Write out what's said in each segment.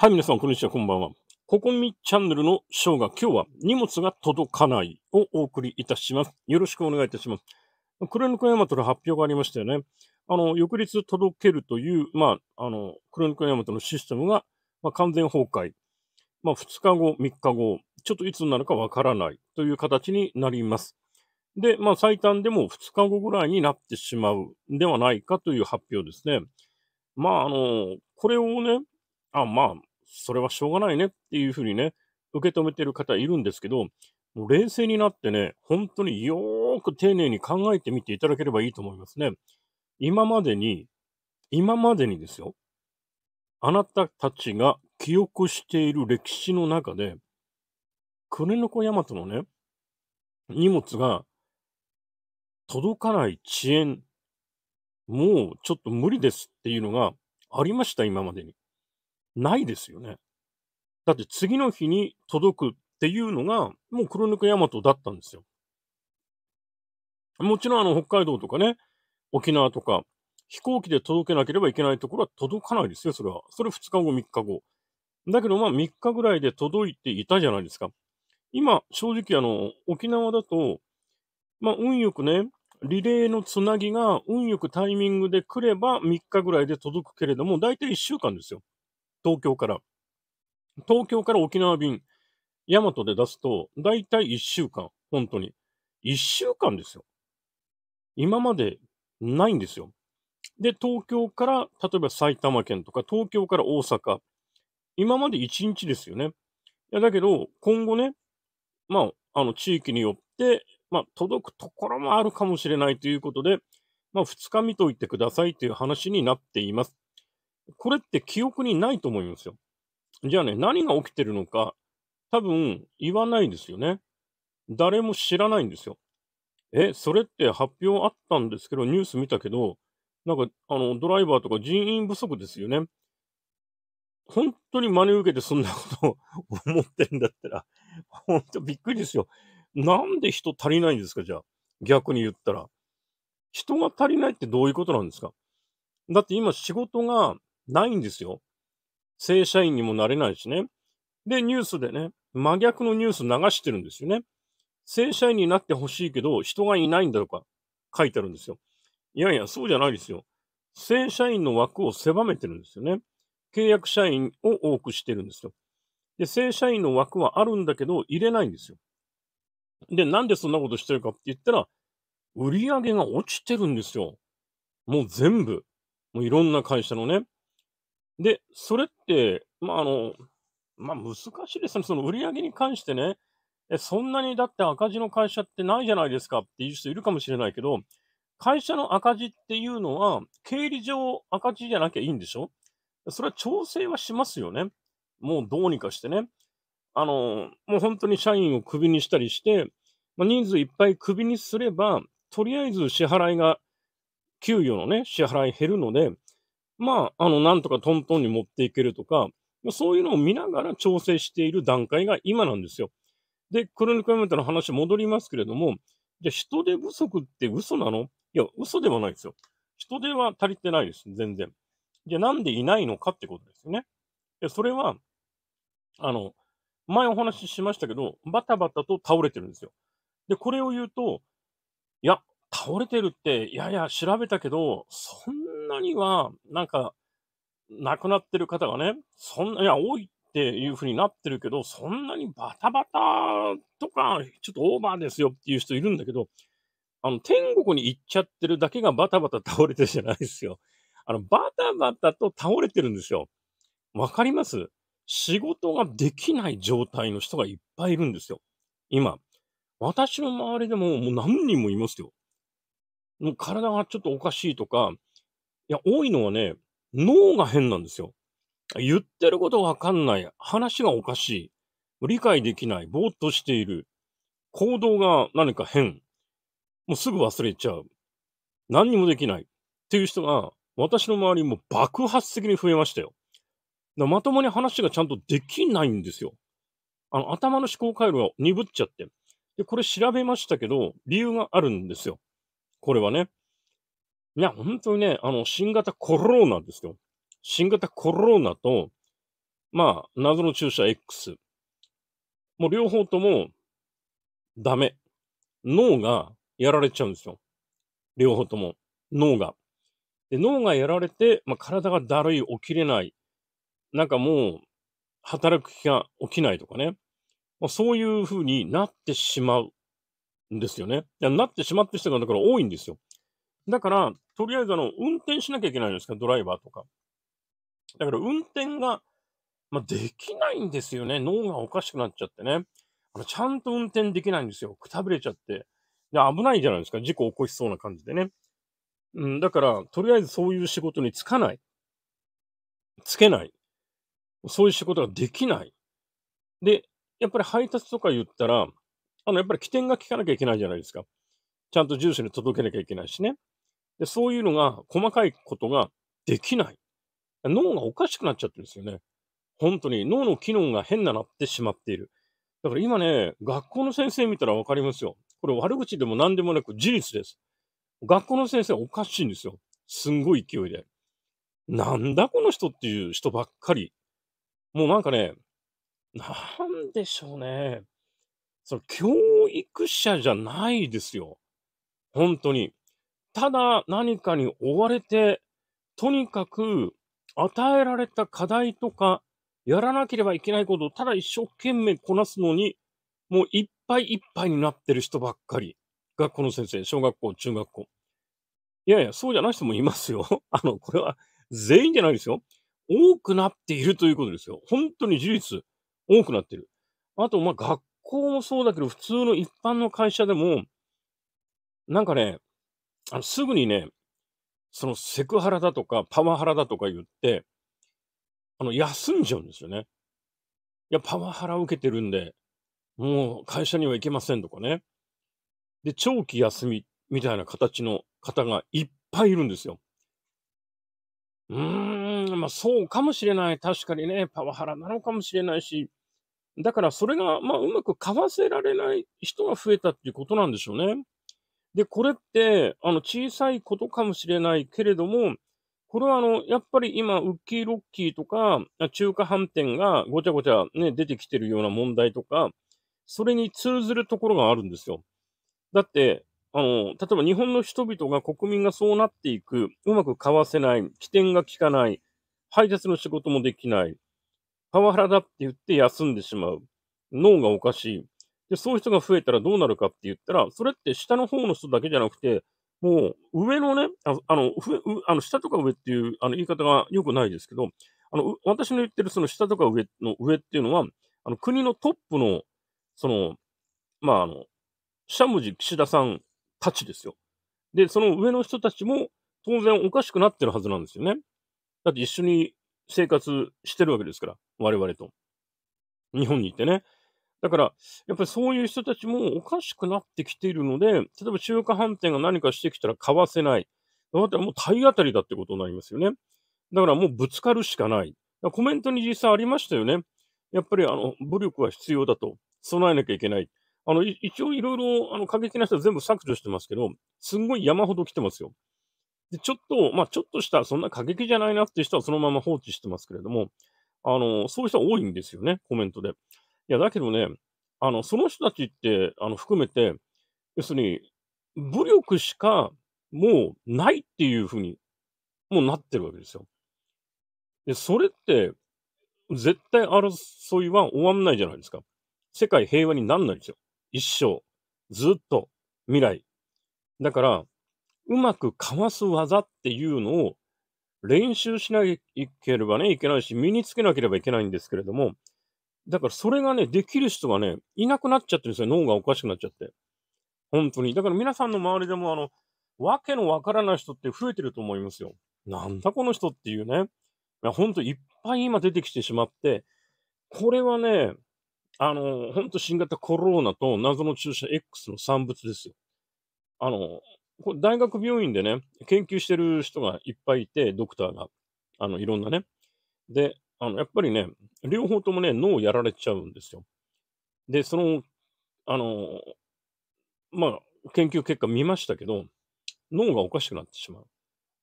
はい、皆さん、こんにちは、こんばんは。ここみチャンネルのショーが今日は荷物が届かないをお送りいたします。よろしくお願いいたします。クレヌクヤマトの発表がありましたよね。あの、翌日届けるという、まあ、あの、クレヌクヤマトのシステムが、まあ、完全崩壊。まあ、2日後、3日後、ちょっといつになるかわからないという形になります。で、まあ、最短でも2日後ぐらいになってしまうではないかという発表ですね。まあ、あの、これをね、あ、まあ、それはしょうがないねっていうふうにね、受け止めてる方いるんですけど、もう冷静になってね、本当によーく丁寧に考えてみていただければいいと思いますね。今までに、今までにですよ、あなたたちが記憶している歴史の中で、クネノコヤマトのね、荷物が届かない遅延、もうちょっと無理ですっていうのがありました、今までに。ないですよね。だって次の日に届くっていうのが、もう黒猫ヤマトだったんですよ。もちろんあの北海道とかね、沖縄とか、飛行機で届けなければいけないところは届かないですよ、それは。それ2日後、3日後。だけど、まあ3日ぐらいで届いていたじゃないですか。今、正直あの、沖縄だと、まあ運よくね、リレーのつなぎが運よくタイミングで来れば3日ぐらいで届くけれども、大体1週間ですよ。東京から。東京から沖縄便、ヤマトで出すと、だいたい1週間、本当に。1週間ですよ。今までないんですよ。で、東京から、例えば埼玉県とか、東京から大阪。今まで1日ですよね。いや、だけど、今後ね、まあ、あの、地域によって、まあ、届くところもあるかもしれないということで、まあ、2日見といてくださいという話になっています。これって記憶にないと思いますよ。じゃあね、何が起きてるのか、多分言わないですよね。誰も知らないんですよ。え、それって発表あったんですけど、ニュース見たけど、なんか、あの、ドライバーとか人員不足ですよね。本当に真似受けてそんなことを 思ってるんだったら、本当びっくりですよ。なんで人足りないんですか、じゃあ。逆に言ったら。人が足りないってどういうことなんですかだって今仕事がないんですよ。正社員にもなれないしね。で、ニュースでね、真逆のニュース流してるんですよね。正社員になってほしいけど、人がいないんだとか書いてあるんですよ。いやいや、そうじゃないですよ。正社員の枠を狭めてるんですよね。契約社員を多くしてるんですよ。で、正社員の枠はあるんだけど、入れないんですよ。で、なんでそんなことしてるかって言ったら、売り上げが落ちてるんですよ。もう全部。もういろんな会社のね。で、それって、まあ、あの、まあ、難しいですね。その売り上げに関してね、え、そんなにだって赤字の会社ってないじゃないですかっていう人いるかもしれないけど、会社の赤字っていうのは、経理上赤字じゃなきゃいいんでしょそれは調整はしますよね。もうどうにかしてね。あの、もう本当に社員をクビにしたりして、まあ、人数いっぱいクビにすれば、とりあえず支払いが、給与のね、支払い減るので、まあ、あの、なんとかトントンに持っていけるとか、そういうのを見ながら調整している段階が今なんですよ。で、クロニクルメントの話戻りますけれども、じゃ人手不足って嘘なのいや、嘘ではないですよ。人手は足りてないです、全然。じゃなんでいないのかってことですよね。で、それは、あの、前お話ししましたけど、バタバタと倒れてるんですよ。で、これを言うと、いや、倒れてるって、いやいや、調べたけど、そんなには、なんか、亡くなってる方がね、そんないや、多いっていう風になってるけど、そんなにバタバタとか、ちょっとオーバーですよっていう人いるんだけど、あの、天国に行っちゃってるだけがバタバタ倒れてるじゃないですよ。あの、バタバタと倒れてるんですよ。わかります仕事ができない状態の人がいっぱいいるんですよ。今。私の周りでももう何人もいますよ。もう体がちょっとおかしいとか、いや、多いのはね、脳が変なんですよ。言ってることわかんない。話がおかしい。理解できない。ぼーっとしている。行動が何か変。もうすぐ忘れちゃう。何にもできない。っていう人が、私の周りも爆発的に増えましたよ。まともに話がちゃんとできないんですよ。あの、頭の思考回路が鈍っちゃって。で、これ調べましたけど、理由があるんですよ。これはね。いや、本当にね、あの、新型コロナですよ。新型コロナと、まあ、謎の注射 X。もう両方とも、ダメ。脳がやられちゃうんですよ。両方とも。脳が。で脳がやられて、まあ、体がだるい、起きれない。なんかもう、働く気が起きないとかね。まあ、そういうふうになってしまうんですよね。いやなってしまって人が、だから多いんですよ。だから、とりあえずあの、運転しなきゃいけないんですか、ドライバーとか。だから運転が、まあ、できないんですよね。脳がおかしくなっちゃってね。あのちゃんと運転できないんですよ。くたぶれちゃって。で、危ないじゃないですか。事故起こしそうな感じでね。うん、だから、とりあえずそういう仕事に就かない。つけない。そういう仕事ができない。で、やっぱり配達とか言ったら、あの、やっぱり起点が効かなきゃいけないじゃないですか。ちゃんと住所に届けなきゃいけないしね。で、そういうのが、細かいことができない。脳がおかしくなっちゃってるんですよね。本当に。脳の機能が変ななってしまっている。だから今ね、学校の先生見たらわかりますよ。これ悪口でも何でもなく事実です。学校の先生おかしいんですよ。すんごい勢いで。なんだこの人っていう人ばっかり。もうなんかね、なんでしょうね。その教育者じゃないですよ。本当に。ただ何かに追われて、とにかく与えられた課題とか、やらなければいけないことをただ一生懸命こなすのに、もういっぱいいっぱいになってる人ばっかり。学校の先生、小学校、中学校。いやいや、そうじゃない人もいますよ。あの、これは全員じゃないですよ。多くなっているということですよ。本当に事実、多くなってる。あと、まあ、学校もそうだけど、普通の一般の会社でも、なんかね、あのすぐにね、そのセクハラだとかパワハラだとか言って、あの、休んじゃうんですよね。いや、パワハラを受けてるんで、もう会社には行けませんとかね。で、長期休みみたいな形の方がいっぱいいるんですよ。うーん、まあそうかもしれない。確かにね、パワハラなのかもしれないし、だからそれが、まあうまくかわせられない人が増えたっていうことなんでしょうね。で、これって、あの、小さいことかもしれないけれども、これはあの、やっぱり今、ウッキーロッキーとか、中華飯店がごちゃごちゃね、出てきてるような問題とか、それに通ずるところがあるんですよ。だって、あの、例えば日本の人々が国民がそうなっていく、うまく交わせない、起点が効かない、配達の仕事もできない、パワハラだって言って休んでしまう、脳がおかしい。で、そういう人が増えたらどうなるかって言ったら、それって下の方の人だけじゃなくて、もう上のね、ああの、ふあの下とか上っていうあの言い方が良くないですけど、あの、私の言ってるその下とか上の上っていうのは、あの、国のトップの、その、まあ、あの、しゃもじ岸田さんたちですよ。で、その上の人たちも当然おかしくなってるはずなんですよね。だって一緒に生活してるわけですから、我々と。日本に行ってね。だから、やっぱりそういう人たちもおかしくなってきているので、例えば中華飯店が何かしてきたら買わせない。だったらもう体当たりだってことになりますよね。だからもうぶつかるしかない。コメントに実際ありましたよね。やっぱりあの、武力は必要だと。備えなきゃいけない。あの、一応いろいろ、あの、過激な人は全部削除してますけど、すんごい山ほど来てますよ。で、ちょっと、まあ、ちょっとした、そんな過激じゃないなっていう人はそのまま放置してますけれども、あの、そういう人は多いんですよね、コメントで。いや、だけどね、あの、その人たちって、あの、含めて、要するに、武力しかもうないっていうふうに、もうなってるわけですよ。で、それって、絶対争いは終わんないじゃないですか。世界平和になんないんですよ。一生。ずっと。未来。だから、うまくかわす技っていうのを練習しなければね、いけないし、身につけなければいけないんですけれども、だからそれがね、できる人がね、いなくなっちゃってるんですよ。脳がおかしくなっちゃって。本当に。だから皆さんの周りでも、あの、わけのわからない人って増えてると思いますよ。なんだこの人っていうね。いや、ほんといっぱい今出てきてしまって、これはね、あの、本当新型コロナと謎の注射 X の産物ですよ。あの、こ大学病院でね、研究してる人がいっぱいいて、ドクターが、あの、いろんなね。で、あの、やっぱりね、両方ともね、脳をやられちゃうんですよ。で、その、あの、まあ、研究結果見ましたけど、脳がおかしくなってしまう。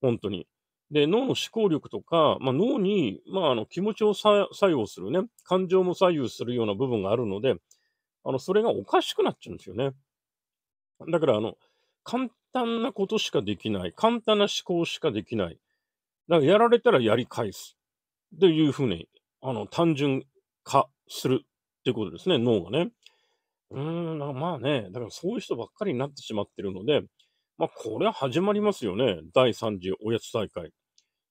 本当に。で、脳の思考力とか、まあ、脳に、まあ、あの気持ちを作用するね、感情も左右するような部分があるので、あのそれがおかしくなっちゃうんですよね。だから、あの、簡単なことしかできない。簡単な思考しかできない。だから、やられたらやり返す。というふうに、あの、単純化するっていうことですね、脳がね。うーん、まあね、だからそういう人ばっかりになってしまってるので、まあ、これは始まりますよね。第3次おやつ大会。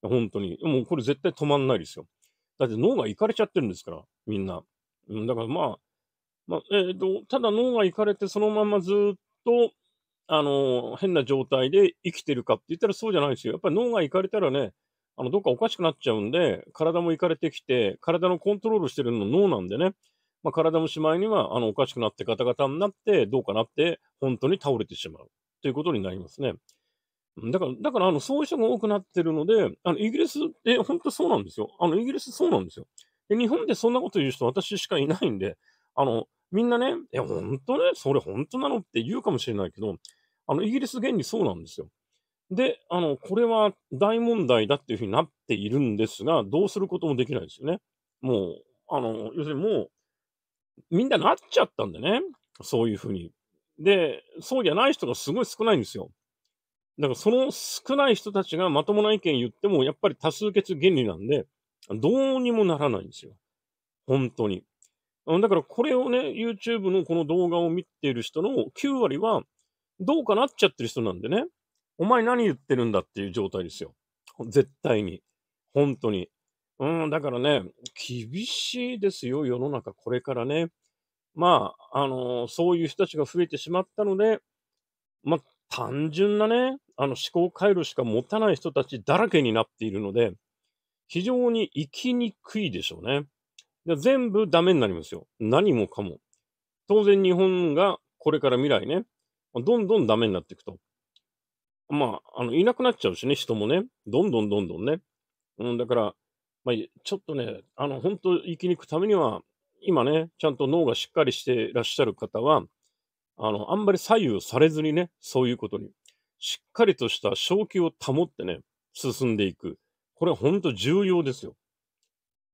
本当に。もうこれ絶対止まんないですよ。だって脳がいかれちゃってるんですから、みんな。うん、だからまあ、まあ、えっ、ー、と、ただ脳がいかれてそのままずっと、あのー、変な状態で生きてるかって言ったらそうじゃないですよ。やっぱり脳がいかれたらね、あの、どっかおかしくなっちゃうんで、体もいかれてきて、体のコントロールしてるの脳なんでね、まあ、体もしまいには、あの、おかしくなってガタガタになって、どうかなって、本当に倒れてしまう、ということになりますね。だから、だから、あの、そういう人が多くなってるので、あの、イギリスって本当そうなんですよ。あの、イギリスそうなんですよ。で、日本でそんなこと言う人私しかいないんで、あの、みんなね、え、本当ね、それ本当なのって言うかもしれないけど、あの、イギリス原にそうなんですよ。で、あの、これは大問題だっていうふうになっているんですが、どうすることもできないですよね。もう、あの、要するにもう、みんななっちゃったんでね。そういうふうに。で、そうじゃない人がすごい少ないんですよ。だからその少ない人たちがまともな意見言っても、やっぱり多数決原理なんで、どうにもならないんですよ。本当に。だからこれをね、YouTube のこの動画を見ている人の9割は、どうかなっちゃってる人なんでね。お前何言ってるんだっていう状態ですよ。絶対に。本当に。うん、だからね、厳しいですよ、世の中、これからね。まあ、あのー、そういう人たちが増えてしまったので、まあ、単純なね、あの思考回路しか持たない人たちだらけになっているので、非常に生きにくいでしょうね。で全部ダメになりますよ。何もかも。当然日本がこれから未来ね、どんどんダメになっていくと。まあ、あの、いなくなっちゃうしね、人もね。どんどんどんどんね。うん、だから、まあ、ちょっとね、あの、本当生き抜くためには、今ね、ちゃんと脳がしっかりしてらっしゃる方は、あの、あんまり左右されずにね、そういうことに、しっかりとした正気を保ってね、進んでいく。これは本当重要ですよ。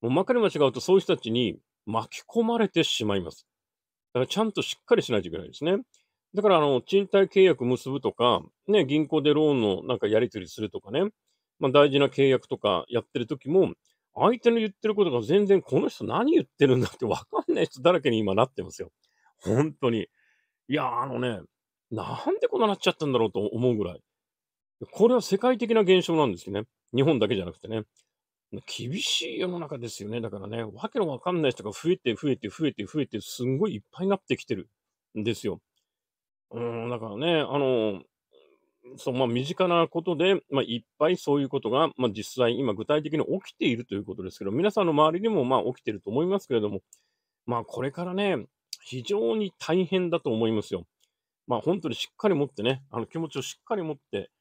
もうまかり間違うとそういう人たちに巻き込まれてしまいます。だからちゃんとしっかりしないといけないですね。だから、あの、賃貸契約結ぶとか、ね、銀行でローンのなんかやり取りするとかね、まあ、大事な契約とかやってる時も、相手の言ってることが全然この人何言ってるんだってわかんない人だらけに今なってますよ。本当に。いや、あのね、なんでこんななっちゃったんだろうと思うぐらい。これは世界的な現象なんですよね。日本だけじゃなくてね。厳しい世の中ですよね。だからね、わけのわかんない人が増えて増えて増えて増えて、すんごいいっぱいになってきてるんですよ。うん、だからね、あの、そう、まあ、身近なことで、まあ、いっぱいそういうことが、まあ、実際、今、具体的に起きているということですけど、皆さんの周りでも、まあ、起きていると思いますけれども、まあ、これからね、非常に大変だと思いますよ。まあ、本当にしっかり持ってね、あの、気持ちをしっかり持って、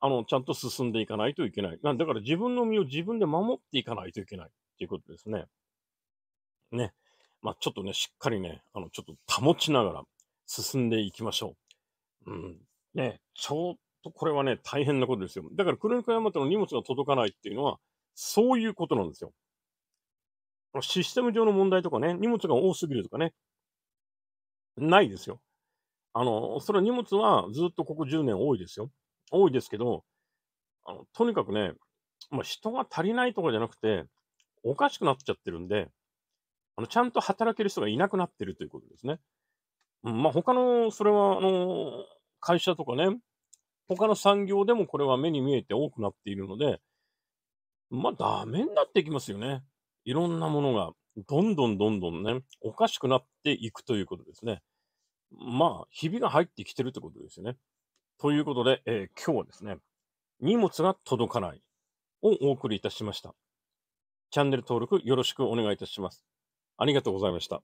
あの、ちゃんと進んでいかないといけない。なんだから、自分の身を自分で守っていかないといけないっていうことですね。ね。まあ、ちょっとね、しっかりね、あの、ちょっと保ちながら、進んでいきましょう。うん。ね、ちょっとこれはね、大変なことですよ。だから黒猫山マの荷物が届かないっていうのは、そういうことなんですよ。システム上の問題とかね、荷物が多すぎるとかね、ないですよ。あの、それは荷物はずっとここ10年多いですよ。多いですけど、あのとにかくね、まあ、人が足りないとかじゃなくて、おかしくなっちゃってるんで、あのちゃんと働ける人がいなくなってるということですね。まあ、他の、それは、あの、会社とかね、他の産業でもこれは目に見えて多くなっているので、まあ、ダメになっていきますよね。いろんなものが、どんどんどんどんね、おかしくなっていくということですね。まあ、ひびが入ってきてるってことですよね。ということで、えー、今日はですね、荷物が届かないをお送りいたしました。チャンネル登録よろしくお願いいたします。ありがとうございました。